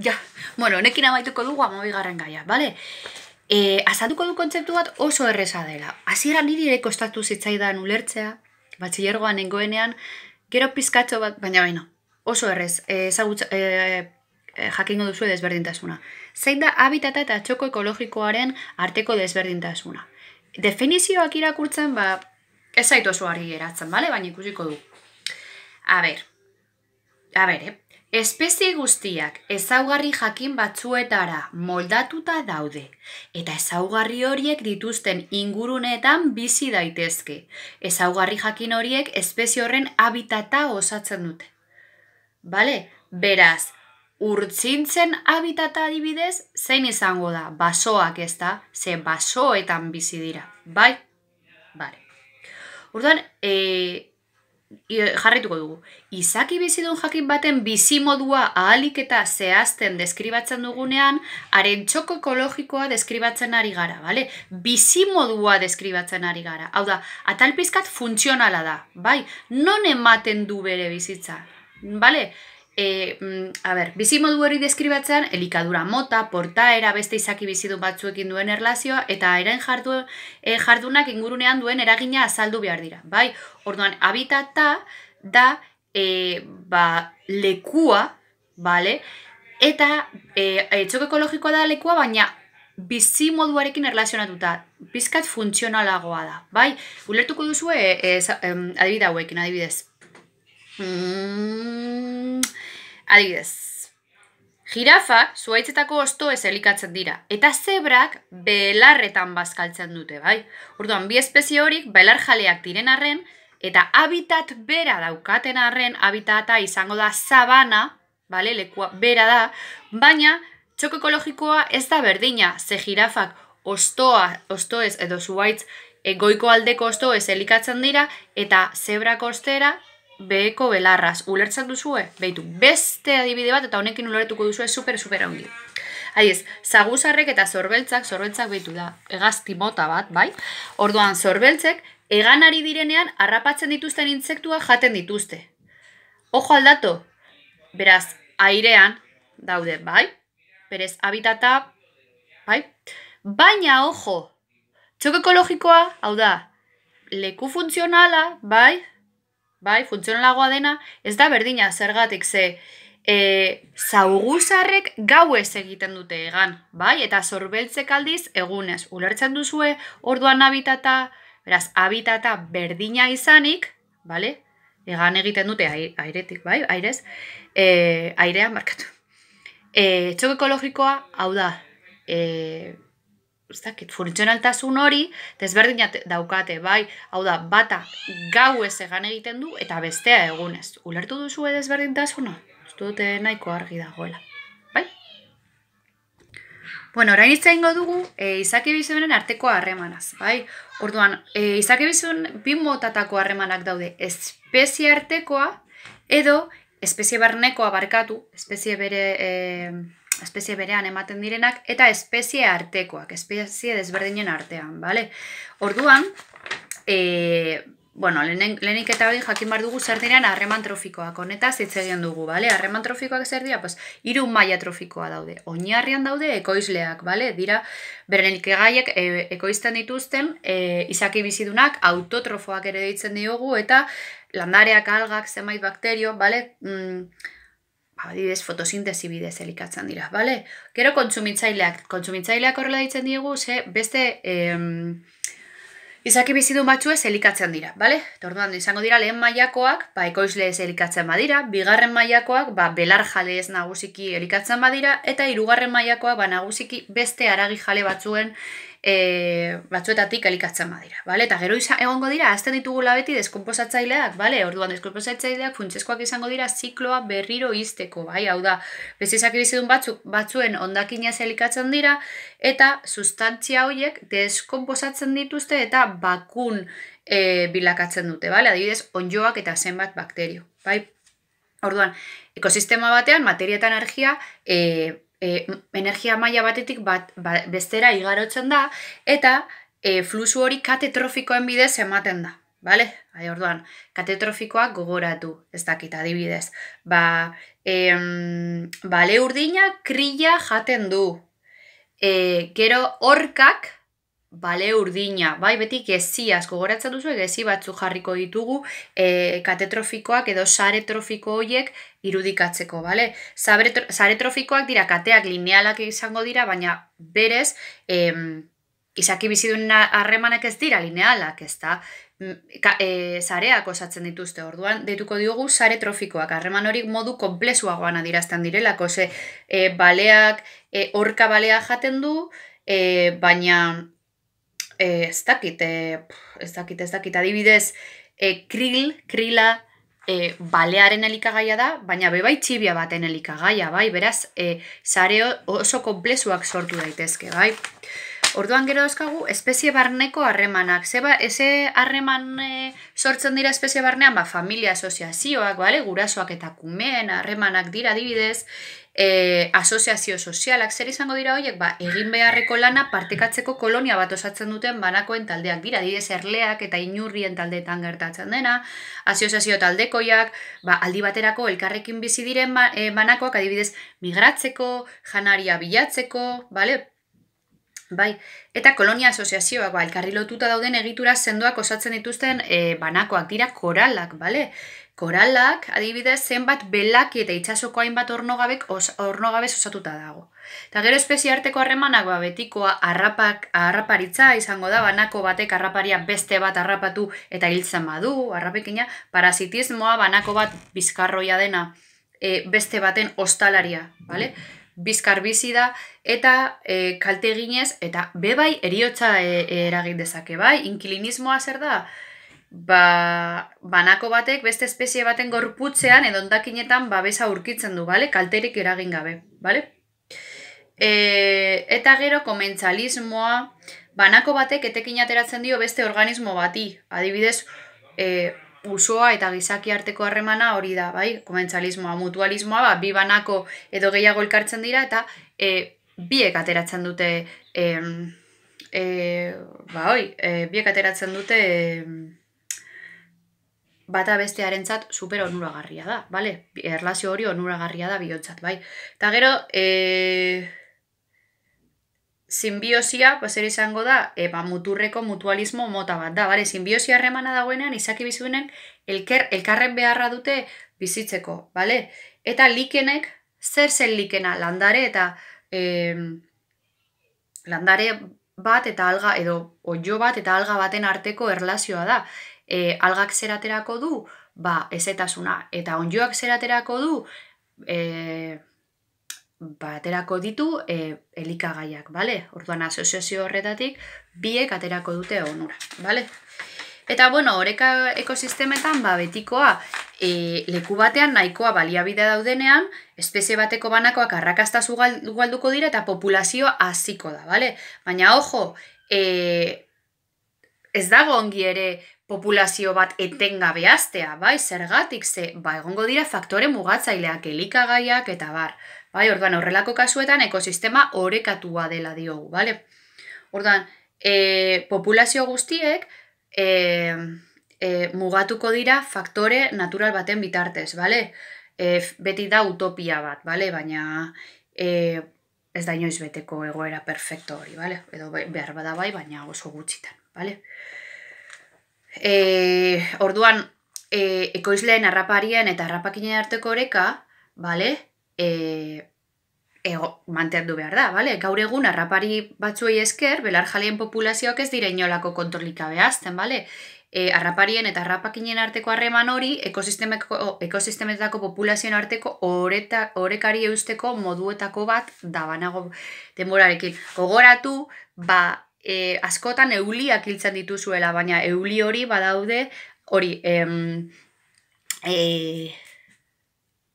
Ja, bueno, honekin amaituko dugu amabigarren gaia, bale? E, du kontzeptu bat oso erresa dela. Hasiera niri ere kostatu zitzaidan ulertzea, batxilergoan nengoenean, gero pizkatxo bat, baina baina, oso errez, e, ezagutza, e, e, jakingo duzu desberdintasuna. Zein da habitata eta txoko ekologikoaren arteko desberdintasuna. Definizioak irakurtzen, ba, ez zaitu oso ari geratzen, bale? Baina ikusiko du. A ber, a ber, eh? Espezie guztiak ezaugarri jakin batzuetara moldatuta daude, eta ezaugarri horiek dituzten inguruneetan bizi daitezke. Ezaugarri jakin horiek espezie horren habitata osatzen dute. Bale, beraz, urtzintzen habitata adibidez, zein izango da, basoak ez da, ze basoetan bizi dira. Bai? Bale. Urtan, e, eh, jarrituko dugu. Izaki bizidun jakin baten bizimodua ahalik eta zehazten deskribatzen dugunean, haren txoko ekologikoa deskribatzen ari gara, bale? Bizimodua deskribatzen ari gara. Hau da, atalpizkat funtzionala da, bai? Non ematen du bere bizitza, bale? e, a ber, bizi modu hori deskribatzean, elikadura mota, portaera, beste izaki bizi batzuekin duen erlazioa, eta eren jardu, e, jardunak ingurunean duen eragina azaldu behar dira. Bai, orduan, habitata da e, ba, lekua, bale, eta e, e, ekologikoa da lekua, baina bizi moduarekin erlazionatuta, bizkat funtzionalagoa da. Bai, ulertuko duzu e, e, adibidauekin, adibidez. Mm, Adibidez, jirafak zuaitzetako osto ez elikatzen dira, eta zebrak belarretan bazkaltzen dute, bai? Orduan, bi espezie horik belar jaleak diren arren, eta habitat bera daukaten arren, habitata izango da sabana, bale, lekua bera da, baina txok ekologikoa ez da berdina, ze jirafak ostoa, osto ez edo zuaitz, egoiko aldeko osto ez elikatzen dira, eta zebrak ostera beheko belarraz. Ulertzen duzue? Beitu, beste adibide bat eta honekin ulertuko duzue super super ongi. Haiz, zaguzarrek eta zorbeltzak, zorbeltzak beitu da, egazti mota bat, bai? Orduan, zorbeltzek, eganari direnean, harrapatzen dituzten intzektua jaten dituzte. Ojo aldato, beraz, airean, daude, bai? Berez, habitata, bai? Baina, ojo, txok ekologikoa, hau da, leku funtzionala, bai? bai, funtzionalagoa dena, ez da berdina zergatik ze e, zauguzarrek gau egiten dute egan, bai, eta zorbeltzek aldiz egunez. Ulertzen duzue, orduan habitata, beraz, habitata berdina izanik, bale, egan egiten dute airetik, bai, airez, e, airean markatu. E, txok ekologikoa, hau da, e, ez funtzionaltasun hori, desberdin daukate, bai, hau da, bata gau ez egan egiten du, eta bestea egunez. Ulertu duzu desberdin tasuna? dute nahiko argi dagoela. Bai? Bueno, orain ingo dugu e, izaki bizonen arteko harremanaz, bai? Orduan, e, izaki bisun bimotatako harremanak daude espezie artekoa, edo espezie barnekoa barkatu, espezie bere... E, espezie berean ematen direnak, eta espezie artekoak, espezie desberdinen artean, bale? Orduan, e, bueno, lehen, lehenik eta hori jakin bar dugu zer diren harreman trofikoak, honetaz hitz dugu, bale? Harreman trofikoak zer dira, pues, iru maia trofikoa daude, oinarrian daude ekoizleak, bale? Dira, beren ikegaiek e, ekoizten dituzten, e, izaki bizidunak, autotrofoak ere ditzen diogu, eta landareak, algak, zemait bakterio, bale? Mm, badidez fotosintesi bidez elikatzen dira, bale? Gero kontsumitzaileak, kontsumitzaileak horrela ditzen diegu, ze beste em, izaki bizidun batzu ez elikatzen dira, bale? Torduan, izango dira lehen mailakoak ba, ekoizle ez elikatzen badira, bigarren mailakoak ba, belar jale ez nagusiki elikatzen badira, eta hirugarren mailakoak ba, nagusiki beste aragi jale batzuen e, batzuetatik elikatzen badira. Bale? Eta gero izan, egongo dira, azten ditugu beti deskomposatzaileak, bale? orduan deskomposatzaileak funtsezkoak izango dira zikloa berriro izteko, bai, hau da, bezizak irizidun batzu, batzuen ondakinez elikatzen dira, eta sustantzia horiek deskomposatzen dituzte eta bakun e, bilakatzen dute, bale? adibidez, onjoak eta zenbat bakterio. Bai? Orduan, ekosistema batean, materia eta energia, e, e, energia maila batetik bat, ba, bestera igarotzen da eta e, fluxu hori katetrofikoen bidez ematen da, vale? Hai, orduan katetrofikoa gogoratu, ez dakit adibidez. Ba, bale urdina krilla jaten du. E, gero orkak, bale urdina, bai beti gezi asko goratzen duzu, gezi batzu jarriko ditugu e, katetrofikoak edo saretrofiko trofiko hoiek irudikatzeko, bale? Sare, dira kateak linealak izango dira, baina berez, em, izaki biziduen harremanak ez dira linealak, ez da? Ka, e, eh, zareak osatzen dituzte orduan, deituko diogu sare trofikoak, harreman horik modu komplezuagoan adirazten direlako, ze e, baleak, e, orka balea jaten du, e, baina Eh, ez dakit, eh, ez dakit, ez dakit, adibidez, e, eh, kril, krila, balearen elikagaia da, baina bebai txibia baten elikagaia, bai, beraz, e, oso komplezuak sortu daitezke, bai. Orduan gero dauzkagu espezie barneko harremanak. Zeba, eze harreman eh, sortzen dira espezie barnean, ba, familia asoziazioak, bale, gurasoak eta kumeen harremanak dira dibidez, e, eh, asoziazio sozialak, zer izango dira horiek, ba, egin beharreko lana partekatzeko kolonia bat osatzen duten banakoen taldeak dira, dibidez erleak eta inurrien taldeetan gertatzen dena, asoziazio taldekoiak, ba, aldi baterako elkarrekin bizi diren ba, eh, banakoak, adibidez, migratzeko, janaria bilatzeko, bale, Bai, eta kolonia asoziazioak, ba, elkarri lotuta dauden egitura zendoak osatzen dituzten e, banakoak dira koralak, bale? Koralak, adibidez, zenbat belak eta itxasoko hainbat ornogabek os, ornogabez osatuta dago. Eta gero espezia harteko harremanak, ba, betikoa arrapak, arraparitza izango da, banako batek harraparia beste bat harrapatu eta hiltzen badu, arrapekina, parasitismoa banako bat bizkarroia dena. Eh, beste baten ostalaria, bale? bizkar bizi da eta e, kalte eginez eta bebai eriotza e, eragin dezake bai inkilinismoa zer da ba, banako batek beste espezie baten gorputzean edo babesa urkitzen du bale kalterik eragin gabe bale e, eta gero komentsalismoa banako batek etekin ateratzen dio beste organismo bati adibidez e, usoa eta gizaki arteko harremana hori da, bai, komentzalismoa, mutualismoa, ba, bi banako edo gehiago elkartzen dira, eta e, biek ateratzen dute, e, e, ba, oi, e, biek ateratzen dute bata bestearen zat super onuragarria da, bale? Erlazio hori onuragarria da bihotzat, bai. Eta gero, e, simbiosia, zer izango da, e, ba, muturreko mutualismo mota bat da, bale, simbiosia harremana dagoenean, izaki bizunen, elker, elkarren beharra dute bizitzeko, bale? Eta likenek, zer zen likena, landare eta e, landare bat eta alga, edo ojo bat eta alga baten arteko erlazioa da. E, algak zeraterako du, ba, ezetasuna. Eta onjoak zeraterako du, e, baterako ditu e, elikagaiak, bale? Orduan asoziazio horretatik biek aterako dute onura, bale? Eta bueno, oreka ekosistemetan ba betikoa e, leku batean nahikoa baliabide daudenean, espezie bateko banakoak arrakasta zugalduko dira eta populazioa hasiko da, bale? Baina ojo, e, ez dago ongi ere populazio bat etengabe behaztea, bai, zergatik ze, ba, egongo dira faktore mugatzaileak, elikagaiak eta bar. Bai, orduan horrelako kasuetan ekosistema orekatua dela diogu, bale? Orduan, e, populazio guztiek e, e, mugatuko dira faktore natural baten bitartez, bale? E, beti da utopia bat, bale? Baina e, ez da inoiz beteko egoera perfecto hori, bale? Edo behar bada bai, baina oso gutxitan, bale? E, orduan, e, ekoizleen arraparien eta arrapakinen arteko oreka, bale? e, e, mantendu behar da, bale? Gaur egun, arrapari batzuei esker, belar jaleen populazioak ez dire inolako kontrolika behazten, bale? Eh, arraparien eta arrapakinen arteko harreman hori ekosistemetako populazioen arteko oreta, orekari eusteko moduetako bat da banago denborarekin. Gogoratu, ba, e, askotan euliak hiltzen dituzuela, baina euli hori badaude hori, em, e,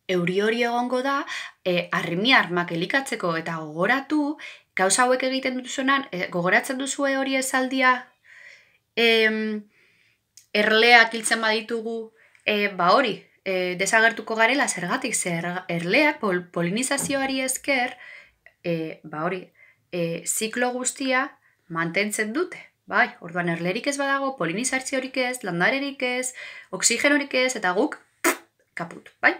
euri hori egongo da, e, arrimi armak elikatzeko eta gogoratu, gauza hauek egiten duzunan, e, gogoratzen duzu hori esaldia, e, erleak hiltzen baditugu, e, ba hori, e, desagertuko garela zergatik, zer erleak pol, polinizazioari esker, e, ba hori, e, ziklo guztia mantentzen dute. Bai, orduan erlerik ez badago, polinizazio horik ez, landarerik ez, oksigenorik ez, eta guk, pff, kaput, bai?